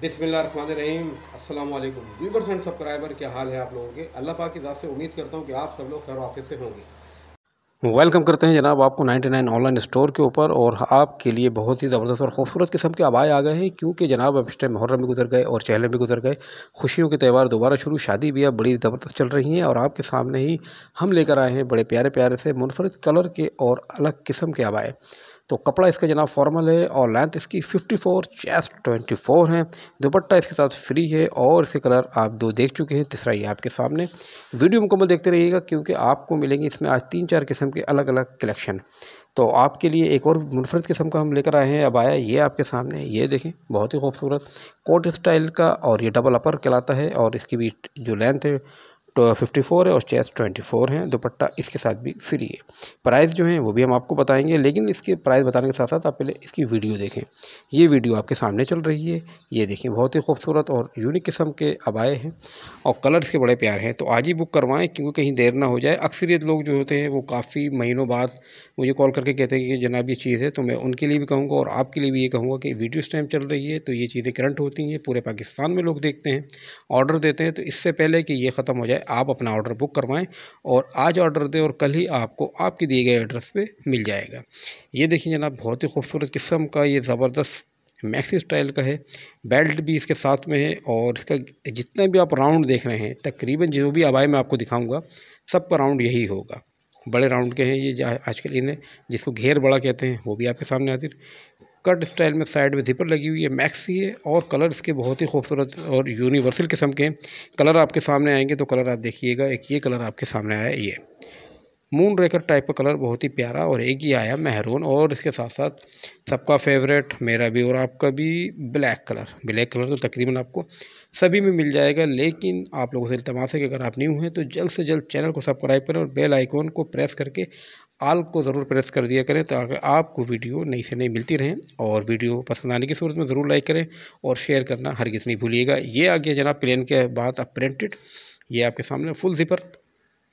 बिसमीम अल्लाम viewers and subscriber क्या हाल है आप लोगों के अल्लाह पाक की ज़ात से उम्मीद करता हूँ कि आप सब लोग खैर वापस से होंगे वेलकम करते हैं जनाब आपको 99 ऑनलाइन स्टोर के ऊपर और आपके लिए बहुत ही ज़बरदस्त और खूबसूरत किस्म के आबाए आ गए हैं क्योंकि जनाब अब इस टाइम मुहर्रम भी गुजर गए और चहले भी गुजर गए खुशियों के त्यौहार दोबारा शुरू शादी भी अब बड़ी ज़बरदस्त चल रही हैं और आपके सामने ही हम लेकर आए हैं बड़े प्यारे प्यारे से मुनफरद कलर के और अलग किस्म के आबाए तो कपड़ा इसका जनाब फॉर्मल है और लेंथ इसकी 54 चेस्ट 24 है दुपट्टा इसके साथ फ्री है और इसके कलर आप दो देख चुके हैं तीसरा ये आपके सामने वीडियो मुकम्मल देखते रहिएगा क्योंकि आपको मिलेंगे इसमें आज तीन चार किस्म के अलग अलग कलेक्शन तो आपके लिए एक और मुनफरद किस्म का हम लेकर आए हैं अब आया ये आपके सामने ये देखें बहुत ही खूबसूरत कोट स्टाइल का और ये डबल अपर कहलाता है और इसकी भी जो लेंथ है फिफ्टी फोर है और चेस्ट ट्वेंटी फोर है दुपट्टा इसके साथ भी फ्री है प्राइस जो है वो भी हम आपको बताएंगे लेकिन इसके प्राइस बताने के साथ साथ आप पहले इसकी वीडियो देखें ये वीडियो आपके सामने चल रही है ये देखें बहुत ही खूबसूरत और यूनिक किस्म के अब आए हैं और कलर्स के बड़े प्यार हैं तो आज ही बुक करवाएँ क्योंकि कहीं देर ना हो जाए अक्सरियत लोग जो होते हैं वो काफ़ी महीनों बाद मुझे कॉल करके कहते हैं कि जनाब ये चीज़ है तो मैं उनके लिए भी कहूँगा और आपके लिए भी ये कहूँगा कि वीडियो इस टाइम चल रही है तो ये चीज़ें करंट होती हैं पूरे पाकिस्तान में लोग देखते हैं ऑर्डर देते हैं तो इससे पहले कि ये ख़त्म हो जाए आप अपना ऑर्डर बुक करवाएं और आज ऑर्डर दें और कल ही आपको आपके दिए गए एड्रेस पे मिल जाएगा ये देखिए जनाब बहुत ही खूबसूरत किस्म का ये ज़बरदस्त मैक्सी स्टाइल का है बेल्ट भी इसके साथ में है और इसका जितना भी आप राउंड देख रहे हैं तकरीबन जो भी आबाई मैं आपको दिखाऊँगा सब का राउंड यही होगा बड़े राउंड के हैं ये आजकल इन्हें जिसको घेर बड़ा कहते हैं वो भी आपके सामने हैं कट स्टाइल में साइड में जिपर लगी हुई है मैक्सी है और कलर इसके बहुत ही खूबसूरत और यूनिवर्सल किस्म के कलर आपके सामने आएंगे तो कलर आप देखिएगा एक ये कलर आपके सामने आया ये मून रेकर टाइप का कलर बहुत ही प्यारा और एक ही आया महरून और इसके साथ साथ सबका फेवरेट मेरा भी और आपका भी ब्लैक कलर ब्लैक कलर तो तकरीबन आपको सभी में मिल जाएगा लेकिन आप लोगों से इतमास है कि अगर आप न्यू हैं तो जल्द से जल्द चैनल को सब्सक्राइब करें और बेल आइकॉन को प्रेस करके आल को ज़रूर प्रेस कर दिया करें ताकि आपको वीडियो नई से नई मिलती रहें और वीडियो पसंद आने की सूरत में ज़रूर लाइक करें और शेयर करना हर किसी नहीं भूलिएगा ये आ गया जनाब प्लेन के बाद अब प्रिंटेड ये आपके सामने फुल जिपर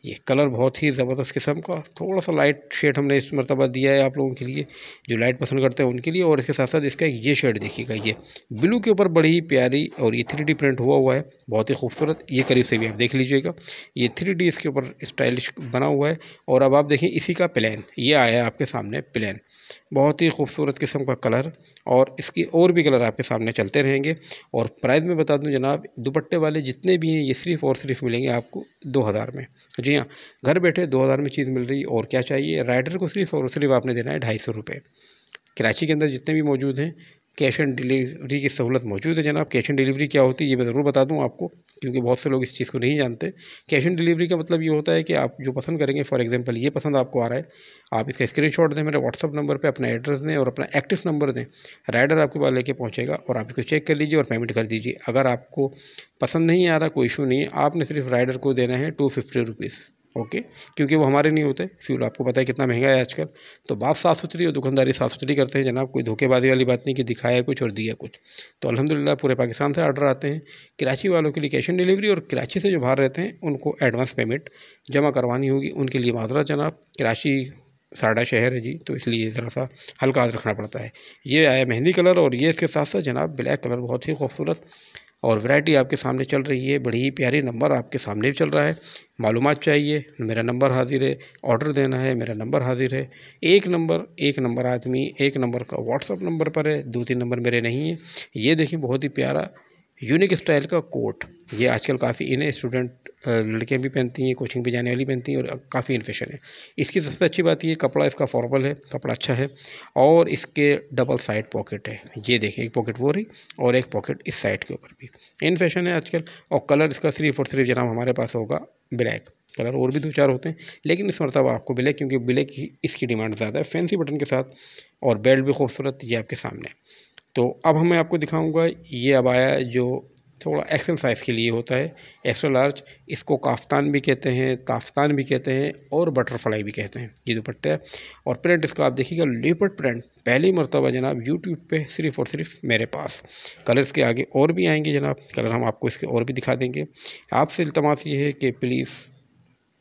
ये कलर बहुत ही ज़बरदस्त किस्म का थोड़ा सा लाइट शेड हमने इस मरतबा दिया है आप लोगों के लिए जो लाइट पसंद करते हैं उनके लिए और इसके साथ साथ इसका एक ये शेड देखिएगा ये ब्लू के ऊपर बड़ी ही प्यारी और ये थ्री प्रिंट हुआ हुआ है बहुत ही खूबसूरत ये करीब से भी आप देख लीजिएगा ये थ्री इसके ऊपर स्टाइलिश बना हुआ है और अब आप देखें इसी का प्लान ये आया है आपके सामने प्लान बहुत ही खूबसूरत किस्म का कलर और इसके और भी कलर आपके सामने चलते रहेंगे और प्राइस में बता दूँ जनाब दुपट्टे वाले जितने भी हैं ये सिर्फ़ और सिर्फ मिलेंगे आपको दो हज़ार में जी जी हाँ घर बैठे दो हज़ार में चीज़ मिल रही और क्या चाहिए राइडर को सिर्फ और सिर्फ आपने देना है ढाई सौ रुपये कराची के अंदर जितने भी मौजूद हैं कैश ऑन डिलीवरी की सहूलत मौजूद है जनाब कैश ऑन डिलीवरी क्या होती है ये मैं ज़रूर बता दूँ आपको क्योंकि बहुत से लोग इस चीज़ को नहीं जानते कैश ऑन डिलीवरी का मतलब ये होता है कि आप जो पसंद करेंगे फॉर एग्जांपल ये पसंद आपको आ रहा है आप इसका स्क्रीनशॉट दें मेरे व्हाट्सअप नंबर पे अपना एड्रेस दें और अपना एक्टिव नंबर दें राइडर आपके पास लेके पहुँचेगा और आप इसको चेक कर लीजिए और पेमेंट कर दीजिए अगर आपको पसंद नहीं आ रहा कोई इशू नहीं है आपने सिर्फ राइडर को देना है टू फिफ्टी रुपीज़ ओके क्योंकि वो हमारे नहीं होते फ्यूल आपको पता है कितना महंगा है आजकल तो बात साफ सुथरी और दुकानदारी साफ सुथरी करते हैं जनाब कोई धोखेबाजी वाली बात नहीं कि दिखाया कुछ और दिया कुछ तो अलहमदिल्ला पूरे पाकिस्तान से आर्डर आते हैं कराची वालों के लिए कैश ऑन डिलीवरी और कराची से जो बाहर रहते हैं उनको एडवांस पेमेंट जमा करवानी होगी उनके लिए माजरा जनाब कराची साडा शहर है जी तो इसलिए ज़रा सा हल्का रखना पड़ता है ये आया मेहंदी कलर और ये इसके साथ साथ जनाब ब्लैक कलर बहुत ही खूबसूरत और वैरायटी आपके सामने चल रही है बड़ी ही प्यारी नंबर आपके सामने भी चल रहा है मालूम चाहिए मेरा नंबर हाजिर है ऑर्डर देना है मेरा नंबर हाजिर है एक नंबर एक नंबर आदमी एक नंबर का व्हाट्सअप नंबर पर है दो तीन नंबर मेरे नहीं है ये देखिए बहुत ही प्यारा यूनिक स्टाइल का कोट ये आजकल काफ़ी इन स्टूडेंट लड़कियाँ भी पहनती हैं कोचिंग भी जाने वाली पहनती हैं और काफ़ी इन फैशन है इसकी सबसे अच्छी बात ये कपड़ा इसका फॉर्मल है कपड़ा अच्छा है और इसके डबल साइड पॉकेट है ये देखें एक पॉकेट वो रही और एक पॉकेट इस साइड के ऊपर भी इन फैशन है आजकल और कलर इसका सिर्फ और सिर्फ जनाब हमारे पास होगा ब्लैक कलर और भी दो चार होते हैं लेकिन इस मरतबा आपको ब्लैक क्योंकि ब्लैक इसकी डिमांड ज़्यादा है फैंसी बटन के साथ और बेल्ट भी खूबसूरत ये आपके सामने है तो अब मैं आपको दिखाऊंगा ये अब आया जो थोड़ा एक्सल साइज़ के लिए होता है एक्स्ट्रा लार्ज इसको काफ्तान भी कहते हैं ताफ्तान भी कहते हैं और बटरफ्लाई भी कहते हैं ये दुपट्टा है और प्रिंट इसका आप देखिएगा लेपर्ड प्रिंट पहली मरतबा जनाब यूट्यूब पे सिर्फ और सिर्फ मेरे पास कलर्स के आगे और भी आएंगे जनाब कलर हम आपको इसके और भी दिखा देंगे आपसे इतमास ये है कि प्लीज़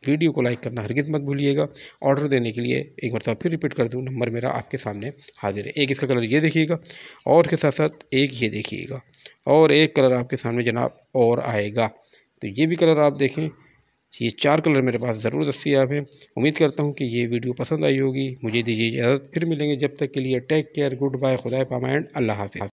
वीडियो को लाइक करना हरगिज़ मत भूलिएगा ऑर्डर देने के लिए एक बार तो फिर रिपीट कर दूँ नंबर मेरा आपके सामने हाजिर है एक इसका कलर ये देखिएगा और के साथ साथ एक ये देखिएगा और एक कलर आपके सामने जनाब और आएगा तो ये भी कलर आप देखें ये चार कलर मेरे पास ज़रूर दस्तियाब हैं उम्मीद करता हूँ कि ये वीडियो पसंद आई होगी मुझे दीजिए इजाज़त फिर मिलेंगे जब तक के लिए टेक केयर गुड बाय खुदा पामा एंड अल्लाह हाफि